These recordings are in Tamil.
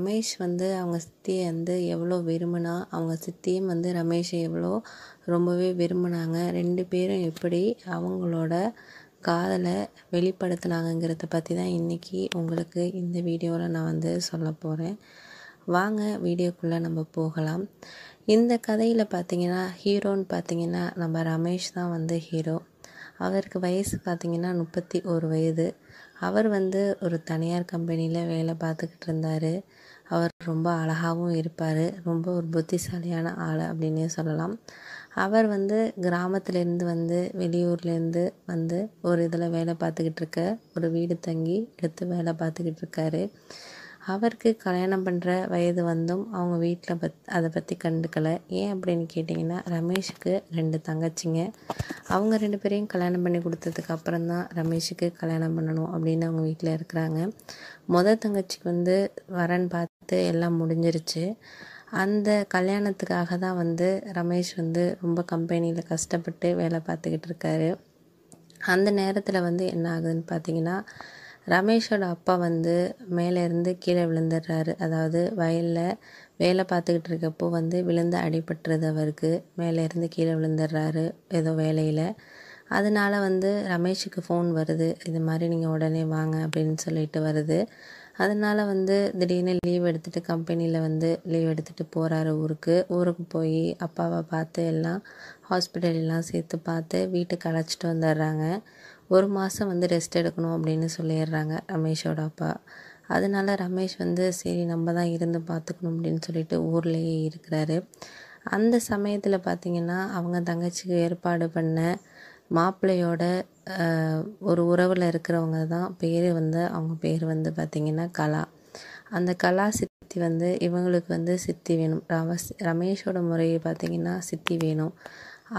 ரமேஷ் வந்து அவங்க சித்தியை வந்து எவ்வளோ விரும்பினா அவங்க சித்தியும் வந்து ரமேஷை எவ்வளோ ரொம்பவே விரும்பினாங்க ரெண்டு பேரும் எப்படி அவங்களோட காதலை வெளிப்படுத்தினாங்கங்கிறத பற்றி தான் இன்றைக்கி உங்களுக்கு இந்த வீடியோவில் நான் வந்து சொல்ல போகிறேன் வாங்க வீடியோக்குள்ளே நம்ம போகலாம் இந்த கதையில் பார்த்திங்கன்னா ஹீரோன்னு பார்த்திங்கன்னா நம்ம ரமேஷ் தான் வந்து ஹீரோ அவருக்கு வயசு பார்த்திங்கன்னா முப்பத்தி ஒரு வயது அவர் வந்து ஒரு தனியார் கம்பெனியில் வேலை பார்த்துக்கிட்டு இருந்தார் அவர் ரொம்ப அழகாகவும் இருப்பார் ரொம்ப ஒரு புத்திசாலியான ஆள் அப்படின்னே சொல்லலாம் அவர் வந்து கிராமத்துலேருந்து வந்து வெளியூர்லேருந்து வந்து ஒரு இதில் வேலை பார்த்துக்கிட்டு இருக்க ஒரு வீடு தங்கி எடுத்து வேலை பார்த்துக்கிட்டு இருக்காரு அவருக்கு கல்யாணம் பண்ணுற வயது வந்தும் அவங்க வீட்டில் பத் அதை பற்றி கண்டுக்கலை ஏன் அப்படின்னு கேட்டிங்கன்னா ரமேஷுக்கு ரெண்டு தங்கச்சிங்க அவங்க ரெண்டு பேரையும் கல்யாணம் பண்ணி கொடுத்ததுக்கு அப்புறம் தான் ரமேஷுக்கு கல்யாணம் பண்ணணும் அப்படின்னு அவங்க வீட்டில் இருக்கிறாங்க மொதல் தங்கச்சிக்கு வந்து வரன் பார்த்து எல்லாம் முடிஞ்சிருச்சு அந்த கல்யாணத்துக்காக தான் வந்து ரமேஷ் வந்து ரொம்ப கம்பெனியில் கஷ்டப்பட்டு வேலை பார்த்துக்கிட்டு இருக்காரு அந்த நேரத்தில் வந்து என்ன ஆகுதுன்னு பார்த்தீங்கன்னா ரமேஷோட அப்பா வந்து மேலேருந்து கீழே விழுந்துடுறாரு அதாவது வயலில் வேலை பார்த்துக்கிட்டு இருக்கப்போ வந்து விழுந்து அடிபட்டுறது அவருக்கு மேலேருந்து கீழே விழுந்துடுறாரு ஏதோ வேலையில் அதனால வந்து ரமேஷுக்கு ஃபோன் வருது இது மாதிரி நீங்கள் உடனே வாங்க அப்படின்னு சொல்லிட்டு வருது அதனால் வந்து திடீர்னு லீவ் எடுத்துகிட்டு கம்பெனியில் வந்து லீவ் எடுத்துகிட்டு போகிறாரு ஊருக்கு ஊருக்கு போய் அப்பாவை பார்த்து எல்லாம் ஹாஸ்பிட்டல் எல்லாம் சேர்த்து பார்த்து வீட்டுக்கு அழைச்சிட்டு வந்துடுறாங்க ஒரு மாதம் வந்து ரெஸ்ட் எடுக்கணும் அப்படின்னு சொல்லிடுறாங்க ரமேஷோட அப்பா அதனால ரமேஷ் வந்து சரி நம்ம தான் இருந்து பார்த்துக்கணும் அப்படின்னு சொல்லிட்டு ஊர்லேயே இருக்கிறாரு அந்த சமயத்தில் பார்த்திங்கன்னா அவங்க தங்கச்சிக்கு ஏற்பாடு பண்ண மாப்பிள்ளையோட ஒரு உறவில் இருக்கிறவங்க தான் பேர் வந்து அவங்க பேர் வந்து பார்த்திங்கன்னா கலா அந்த கலா சித்தி வந்து இவங்களுக்கு வந்து சித்தி வேணும் ரமேஷோட முறையை பார்த்திங்கன்னா சித்தி வேணும்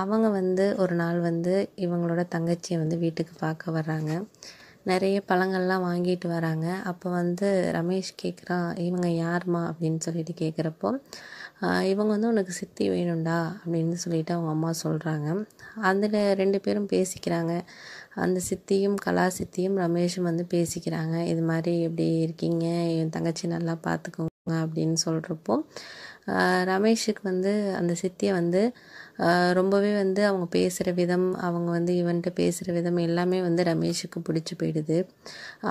அவங்க வந்து ஒரு நாள் வந்து இவங்களோட தங்கச்சியை வந்து வீட்டுக்கு பார்க்க வர்றாங்க நிறைய பழங்கள்லாம் வாங்கிட்டு வராங்க அப்போ வந்து ரமேஷ் கேட்குறான் இவங்க யார்மா அப்படின்னு சொல்லிட்டு கேட்குறப்போ இவங்க வந்து உனக்கு சித்தி வேணும்டா அப்படின்னு சொல்லிட்டு அவங்க அம்மா சொல்கிறாங்க அதில் ரெண்டு பேரும் பேசிக்கிறாங்க அந்த சித்தியும் கலா சித்தியும் ரமேஷும் வந்து பேசிக்கிறாங்க இது மாதிரி எப்படி இருக்கீங்க என் தங்கச்சி நல்லா பார்த்துக்கோங்க அப்படின்னு சொல்கிறப்போ ரமேஷுக்கு வந்து அந்த சித்தியை வந்து ரொம்பவே வந்து அவங்க பேசுகிற விதம் அவங்க வந்து இவன்ட்டு பேசுகிற விதம் எல்லாமே வந்து ரமேஷுக்கு பிடிச்சி போயிடுது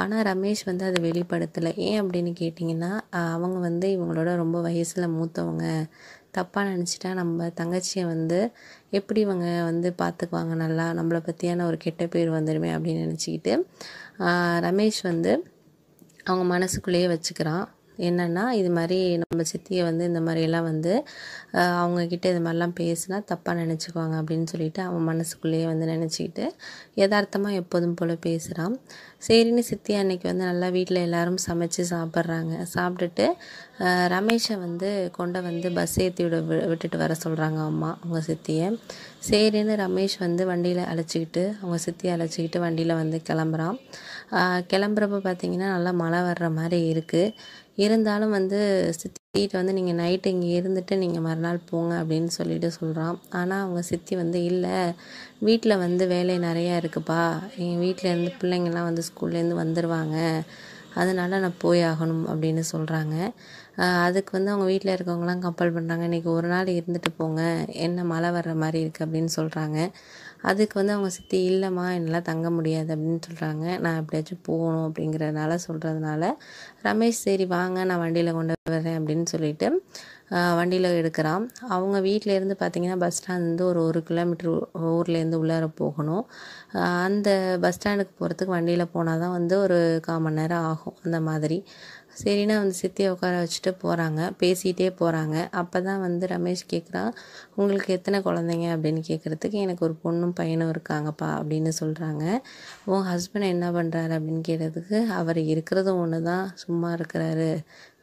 ஆனால் ரமேஷ் வந்து அதை வெளிப்படுத்தலை ஏன் அப்படின்னு கேட்டிங்கன்னா அவங்க வந்து இவங்களோட ரொம்ப வயசில் மூத்தவங்க தப்பாக நினச்சிட்டா நம்ம தங்கச்சியை வந்து எப்படி இவங்க வந்து பார்த்துக்குவாங்க நல்லா நம்மளை பற்றியான ஒரு கெட்ட பேர் வந்துடுமே அப்படின்னு நினச்சிக்கிட்டு ரமேஷ் வந்து அவங்க மனசுக்குள்ளேயே வச்சுக்கிறான் என்னென்னா இது மாதிரி நம்ம சித்தியை வந்து இந்த மாதிரியெல்லாம் வந்து அவங்கக்கிட்ட இது மாதிரிலாம் பேசினா தப்பாக நினச்சிக்குவாங்க அப்படின்னு சொல்லிட்டு அவன் மனசுக்குள்ளேயே வந்து நினச்சிக்கிட்டு யதார்த்தமாக எப்போதும் போல் பேசுகிறான் சரின்னு சித்தி அன்னைக்கு வந்து நல்லா வீட்டில் எல்லோரும் சமைச்சு சாப்பிட்றாங்க சாப்பிட்டுட்டு ரமேஷை வந்து கொண்டு வந்து பஸ் ஏற்றி விட விட்டுட்டு வர சொல்கிறாங்க அம்மா அவங்க சித்தியை சரின்னு ரமேஷ் வந்து வண்டியில் அழைச்சிக்கிட்டு அவங்க சித்தியை அழைச்சிக்கிட்டு வண்டியில் வந்து கிளம்புறான் கிளம்புறப்ப பார்த்தீங்கன்னா நல்லா மழை வர்ற மாதிரி இருக்குது இருந்தாலும் வந்து சித்திட்டு வந்து நீங்கள் நைட்டு இங்கே இருந்துட்டு நீங்கள் மறுநாள் போங்க அப்படின்னு சொல்லிட்டு சொல்கிறான் ஆனால் அவங்க சித்தி வந்து இல்லை வீட்டில் வந்து வேலை நிறையா இருக்குப்பா எங்கள் வீட்டிலேருந்து பிள்ளைங்கள்லாம் வந்து ஸ்கூல்லேருந்து வந்துடுவாங்க அதனால் நான் போய் ஆகணும் அப்படின்னு சொல்கிறாங்க அதுக்கு வந்து அவங்க வீட்டில் இருக்கவங்களாம் கம்பல் பண்ணுறாங்க இன்றைக்கி ஒரு நாள் இருந்துட்டு போங்க என்ன மழை வர்ற மாதிரி இருக்குது அப்படின்னு சொல்கிறாங்க அதுக்கு வந்து அவங்க சித்தி இல்லைம்மா என்னால் தங்க முடியாது அப்படின்னு சொல்கிறாங்க நான் எப்படியாச்சும் போகணும் அப்படிங்கிறதுனால சொல்கிறதுனால ரமேஷ் சரி வாங்க நான் வண்டியில் கொண்டு வரேன் அப்படின்னு சொல்லிட்டு வண்டியில் எடுக்கிறான் அவங்க வீட்டிலேருந்து பார்த்தீங்கன்னா பஸ் ஸ்டாண்ட் வந்து ஒரு ஒரு கிலோமீட்டர் ஊர்லேருந்து உள்ளார போகணும் அந்த பஸ் ஸ்டாண்டுக்கு போகிறதுக்கு வண்டியில் போனால் தான் வந்து ஒரு கால் மணி நேரம் ஆகும் அந்த மாதிரி சரின்னா வந்து சித்தியை உட்கார வச்சுட்டு போகிறாங்க பேசிகிட்டே போகிறாங்க அப்போ தான் வந்து ரமேஷ் கேட்குறான் உங்களுக்கு எத்தனை குழந்தைங்க அப்படின்னு கேட்குறதுக்கு எனக்கு ஒரு பொண்ணும் பையனும் இருக்காங்கப்பா அப்படின்னு சொல்கிறாங்க உன் ஹஸ்பண்ட் என்ன பண்ணுறாரு அப்படின்னு கேட்டதுக்கு அவர் இருக்கிறதும் ஒன்று தான் சும்மா இருக்கிறாரு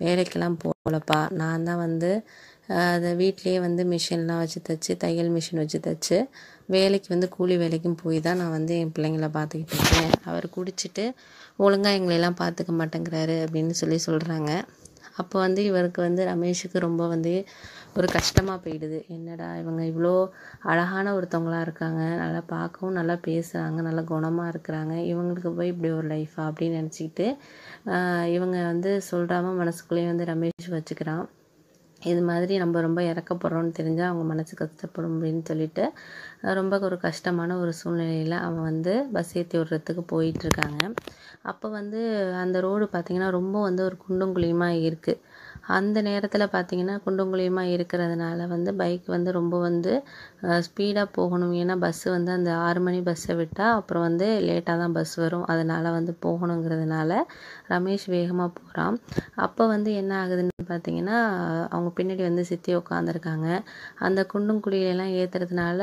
வேலைக்கெல்லாம் போகலப்பா நான் தான் வந்து அதை வீட்லேயே வந்து மிஷின்லாம் வச்சு தைச்சு தையல் மிஷின் வச்சு தைச்சு வேலைக்கு வந்து கூலி வேலைக்கும் போய் தான் நான் வந்து என் பிள்ளைங்கள பார்த்துக்கிட்டு இருக்கேன் அவர் குடிச்சிட்டு ஒழுங்காக எங்களையெல்லாம் பார்த்துக்க மாட்டேங்கிறாரு அப்படின்னு சொல்லி சொல்கிறாங்க அப்போ வந்து இவருக்கு வந்து ரமேஷுக்கு ரொம்ப வந்து ஒரு கஷ்டமாக போயிடுது என்னடா இவங்க இவ்வளோ அழகான ஒருத்தவங்களாக இருக்காங்க நல்லா பார்க்கவும் நல்லா பேசுகிறாங்க நல்லா குணமாக இருக்கிறாங்க இவங்களுக்கு போய் இப்படி ஒரு லைஃபா அப்படின்னு நினச்சிக்கிட்டு இவங்க வந்து சொல்கிறாம மனசுக்குள்ளேயே வந்து ரமேஷ் வச்சுக்கிறான் இது மாதிரி நம்ம ரொம்ப இறக்கப்படுறோன்னு தெரிஞ்சால் அவங்க மனசு கஷ்டப்படும் அப்படின்னு சொல்லிட்டு ரொம்ப ஒரு கஷ்டமான ஒரு சூழ்நிலையில் அவன் வந்து பஸ் ஏற்றி விடுறதுக்கு போயிட்டுருக்காங்க அப்போ வந்து அந்த ரோடு பார்த்திங்கன்னா ரொம்ப வந்து ஒரு குண்டும் குழியுமாக இருக்குது அந்த நேரத்தில் பார்த்திங்கன்னா குண்டும் குழியுமாக இருக்கிறதுனால வந்து பைக் வந்து ரொம்ப வந்து ஸ்பீடாக போகணும் ஏன்னா பஸ்ஸு வந்து அந்த ஆறு மணி பஸ்ஸை விட்டால் அப்புறம் வந்து லேட்டாக தான் பஸ் வரும் அதனால் வந்து போகணுங்கிறதுனால ரமேஷ் வேகமாக போகிறான் அப்போ வந்து என்ன ஆகுதுன்னு பார்த்தீங்கன்னா அவங்க பின்னாடி வந்து சித்தி உட்காந்துருக்காங்க அந்த குண்டும் குழியிலலாம் ஏற்றுறதுனால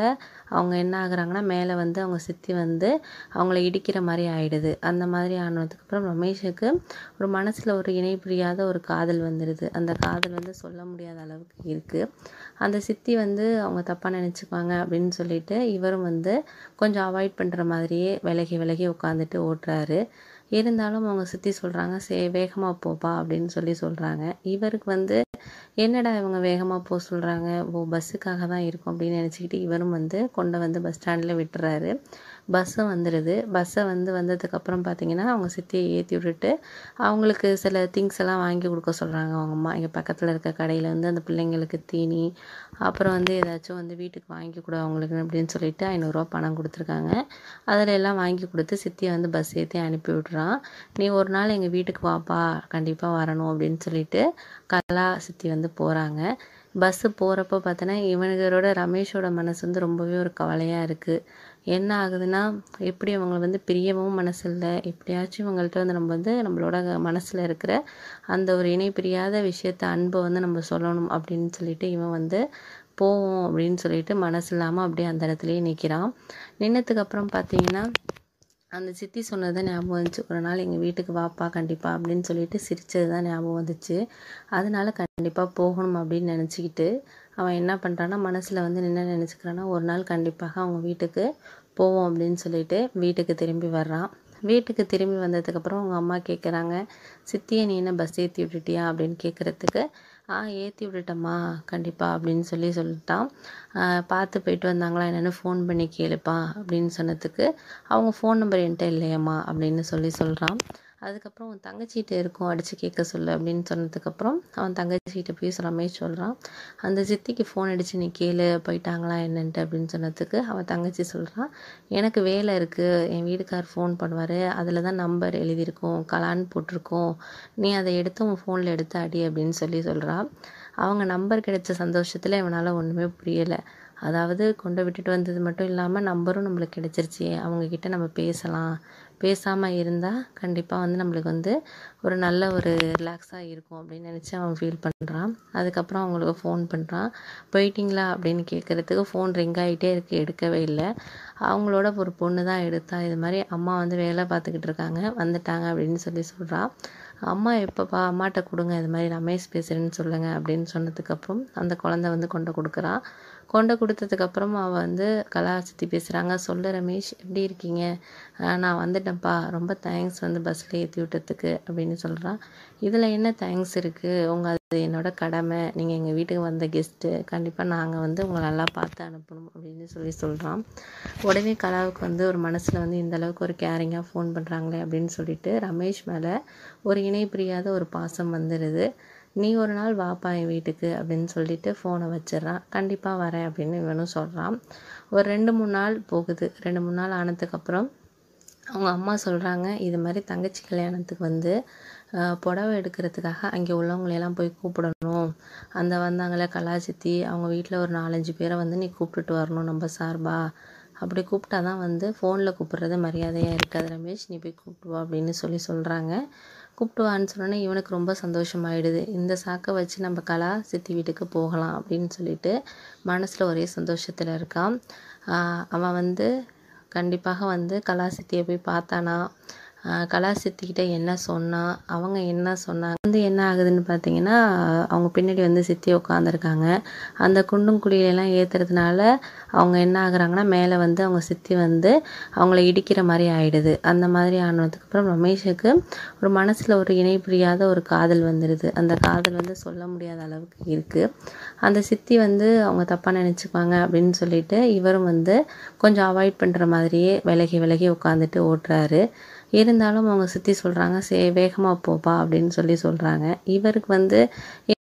அவங்க என்ன ஆகுறாங்கன்னா மேலே வந்து அவங்க சித்தி வந்து அவங்கள இடிக்கிற மாதிரி ஆகிடுது அந்த மாதிரி ஆனதுக்கப்புறம் ரமேஷுக்கு ஒரு மனசில் ஒரு இணை புரியாத ஒரு காதல் வந்துடுது அந்த காதல் வந்து சொல்ல முடியாத அளவுக்கு இருக்குது அந்த சித்தி வந்து அவங்க தப்பாக நினச்சிக்குவாங்க அப்படின்னு சொல்லிட்டு இவரும் வந்து கொஞ்சம் அவாய்ட் பண்ணுற மாதிரியே விலகி விலகி உட்காந்துட்டு ஓட்டுறாரு இருந்தாலும் அவங்க சித்தி சொல்கிறாங்க சே வேகமாக போப்பா அப்படின்னு சொல்லி சொல்கிறாங்க இவருக்கு வந்து என்னடா இவங்க வேகமாக போக சொல்கிறாங்க ஓ பஸ்ஸுக்காக தான் இருக்கும் அப்படின்னு நினச்சிக்கிட்டு இவரும் வந்து கொண்டு வந்து பஸ் ஸ்டாண்டில் விட்டுறாரு பஸ்ஸு வந்துடுது பஸ்ஸை வந்து வந்ததுக்கப்புறம் பார்த்திங்கன்னா அவங்க சித்தியை ஏற்றி விட்டுட்டு அவங்களுக்கு சில திங்ஸ் எல்லாம் வாங்கி கொடுக்க சொல்கிறாங்க அவங்க அம்மா இங்கே பக்கத்தில் இருக்க கடையில் வந்து அந்த பிள்ளைங்களுக்கு தீனி அப்புறம் வந்து ஏதாச்சும் வந்து வீட்டுக்கு வாங்கி கொடு அவங்களுக்கு அப்படின்னு சொல்லிட்டு ஐநூறுரூவா பணம் கொடுத்துருக்காங்க அதில் எல்லாம் வாங்கி கொடுத்து சித்தியை வந்து பஸ் ஏற்றி அனுப்பி விட்றான் நீ ஒரு நாள் எங்கள் வீட்டுக்கு வாப்பா கண்டிப்பாக வரணும் அப்படின்னு சொல்லிட்டு கலா சித்தி வந்து போகிறாங்க பஸ்ஸு போகிறப்ப பார்த்தோன்னா இவனுங்களோட ரமேஷோட மனசு வந்து ரொம்பவே ஒரு கவலையாக இருக்குது என்ன ஆகுதுன்னா எப்படி அவங்கள வந்து பிரியவும் மனசு இல்லை எப்படியாச்சும் இவங்கள்ட்ட வந்து நம்ம வந்து நம்மளோட மனசில் இருக்கிற அந்த ஒரு இணை பிரியாத விஷயத்த அன்பை வந்து நம்ம சொல்லணும் அப்படின்னு சொல்லிட்டு இவன் வந்து போவோம் அப்படின்னு சொல்லிட்டு மனசு இல்லாமல் அப்படியே அந்த இடத்துலையே நிற்கிறான் நின்னதுக்கு அப்புறம் பார்த்தீங்கன்னா அந்த சித்தி சொன்னது தான் ஞாபகம் வந்துச்சு ஒரு நாள் எங்கள் வீட்டுக்கு வாப்பா கண்டிப்பாக அப்படின்னு சொல்லிட்டு சிரித்தது தான் ஞாபகம் வந்துச்சு அதனால கண்டிப்பாக போகணும் அப்படின்னு நினச்சிக்கிட்டு அவன் என்ன பண்ணுறான்னா மனசில் வந்து என்ன நினச்சிக்கிறான்னா ஒரு நாள் கண்டிப்பாக அவங்க வீட்டுக்கு போவோம் அப்படின்னு சொல்லிட்டு வீட்டுக்கு திரும்பி வர்றான் வீட்டுக்கு திரும்பி வந்ததுக்கப்புறம் அவங்க அம்மா கேட்குறாங்க சித்தியை நீ என்ன பஸ் ஏற்றி விட்டுட்டியா அப்படின்னு கேட்குறதுக்கு ஆ ஏற்றி விட்டுட்டம்மா கண்டிப்பாக அப்படின்னு சொல்லி சொல்லிட்டான் பார்த்து போயிட்டு வந்தாங்களா என்னென்னு ஃபோன் பண்ணி கேளுப்பா அப்படின்னு சொன்னதுக்கு அவங்க ஃபோன் நம்பர் என்கிட்ட இல்லையம்மா அப்படின்னு சொல்லி சொல்கிறான் அதுக்கப்புறம் உன் தங்கச்சிகிட்ட இருக்கும் அடித்து கேட்க சொல்லு அப்படின்னு சொன்னதுக்கப்புறம் அவன் தங்கச்சிகிட்ட போய் ரமேஷ் சொல்கிறான் அந்த சித்திக்கு ஃபோன் அடித்து நீ கேளு போயிட்டாங்களா என்னன்ட்டு அப்படின்னு சொன்னதுக்கு அவன் தங்கச்சி சொல்கிறான் எனக்கு வேலை இருக்குது என் வீட்டுக்கார் ஃபோன் பண்ணுவார் அதில் தான் நம்பர் எழுதியிருக்கோம் கலான்னு போட்டிருக்கோம் நீ அதை எடுத்து உன் ஃபோனில் எடுத்து அடி அப்படின்னு சொல்லி சொல்கிறான் அவங்க நம்பர் கிடைச்ச சந்தோஷத்தில் இவனால் ஒன்றுமே புரியலை அதாவது கொண்டு விட்டுட்டு வந்தது மட்டும் இல்லாமல் நம்பரும் நம்மளுக்கு கிடச்சிருச்சு அவங்கக்கிட்ட நம்ம பேசலாம் பேசாமல் இருந்தால் கண்டிப்பாக வந்து நம்மளுக்கு வந்து ஒரு நல்ல ஒரு ரிலாக்ஸாக இருக்கும் அப்படின்னு நினச்சி அவன் ஃபீல் பண்ணுறான் அதுக்கப்புறம் அவங்களுக்கு ஃபோன் பண்ணுறான் போயிட்டிங்களா அப்படின்னு கேட்குறதுக்கு ஃபோன் ரிங் ஆகிட்டே இருக்குது எடுக்கவே இல்லை அவங்களோட ஒரு பொண்ணு தான் எடுத்தா இது மாதிரி அம்மா வந்து வேலை பார்த்துக்கிட்டு இருக்காங்க வந்துட்டாங்க அப்படின்னு சொல்லி சொல்கிறான் அம்மா எப்போப்பா அம்மாட்ட கொடுங்க இது மாதிரி ரமேஷ் பேசுகிறேன்னு சொல்லுங்கள் அப்படின்னு சொன்னதுக்கப்புறம் அந்த குழந்தை வந்து கொண்டு கொடுக்குறான் கொண்டு கொடுத்ததுக்கப்புறமா அவள் வந்து கலா சுற்றி பேசுகிறாங்க சொல்லு ரமேஷ் எப்படி இருக்கீங்க நான் வந்துட்டேன்ப்பா ரொம்ப தேங்க்ஸ் வந்து பஸ்ஸில் ஏற்றி விட்டதுக்கு அப்படின்னு சொல்கிறான் இதில் என்ன தேங்க்ஸ் இருக்குது உங்கள் அது என்னோடய கடமை நீங்கள் எங்கள் வீட்டுக்கு வந்த கெஸ்ட்டு கண்டிப்பாக நாங்கள் வந்து உங்களை நல்லா பார்த்து அனுப்பணும் அப்படின்னு சொல்லி சொல்கிறான் உடனே கலாவுக்கு வந்து ஒரு மனசில் வந்து இந்த அளவுக்கு ஒரு கேரிங்காக ஃபோன் பண்ணுறாங்களே அப்படின்னு சொல்லிட்டு ரமேஷ் மேலே ஒரு இணை பிரியாத ஒரு பாசம் வந்துடுது நீ ஒரு நாள் வாப்பா என் வீட்டுக்கு அப்படின்னு சொல்லிட்டு ஃபோனை வச்சிட்றான் கண்டிப்பாக வரேன் அப்படின்னு இவனும் சொல்கிறான் ஒரு ரெண்டு மூணு நாள் போகுது ரெண்டு மூணு நாள் ஆனதுக்கப்புறம் அவங்க அம்மா சொல்கிறாங்க இது மாதிரி தங்கச்சி கல்யாணத்துக்கு வந்து புடவை எடுக்கிறதுக்காக அங்கே உள்ளவங்களையெல்லாம் போய் கூப்பிடணும் அந்த வந்தாங்களே கலாச்சித்தி அவங்க வீட்டில் ஒரு நாலஞ்சு பேரை வந்து நீ கூப்பிட்டுட்டு வரணும் நம்ம சார்பா அப்படி கூப்பிட்டா தான் வந்து ஃபோனில் கூப்பிட்றது மரியாதையாக இருக்காது ரமேஷ் நீ போய் கூப்பிட்டு வா அப்படின்னு சொல்லி சொல்கிறாங்க கூப்பிட்டு வான்னு சொன்னோன்னே இவனுக்கு ரொம்ப சந்தோஷமாயிடுது இந்த சாக்கை வச்சு நம்ம கலா சித்தி வீட்டுக்கு போகலாம் அப்படின்னு சொல்லிட்டு மனசில் ஒரே சந்தோஷத்தில் இருக்கான் அவன் வந்து கண்டிப்பாக வந்து கலா சித்தியை போய் பார்த்தானா கலாசித்திக்கிட்ட என்ன சொன்னால் அவங்க என்ன சொன்னாங்க வந்து என்ன ஆகுதுன்னு பார்த்தீங்கன்னா அவங்க பின்னாடி வந்து சித்தி உட்காந்துருக்காங்க அந்த குண்டும் குழியிலலாம் ஏற்றுறதுனால அவங்க என்ன ஆகுறாங்கன்னா மேலே வந்து அவங்க சித்தி வந்து அவங்கள இடிக்கிற மாதிரி ஆகிடுது அந்த மாதிரி ஆனதுக்கப்புறம் ரமேஷுக்கு ஒரு மனசில் ஒரு இணை புரியாத ஒரு காதல் வந்துடுது அந்த காதல் வந்து சொல்ல முடியாத அளவுக்கு இருக்குது அந்த சித்தி வந்து அவங்க தப்பாக நினச்சிப்பாங்க அப்படின்னு சொல்லிட்டு இவரும் வந்து கொஞ்சம் அவாய்ட் பண்ணுற மாதிரியே விலகி விலகி உட்காந்துட்டு ஓட்டுறாரு இருந்தாலும் அவங்க சுற்றி சொல்கிறாங்க சே வேகமாக போப்பா அப்படின்னு சொல்லி சொல்கிறாங்க இவருக்கு வந்து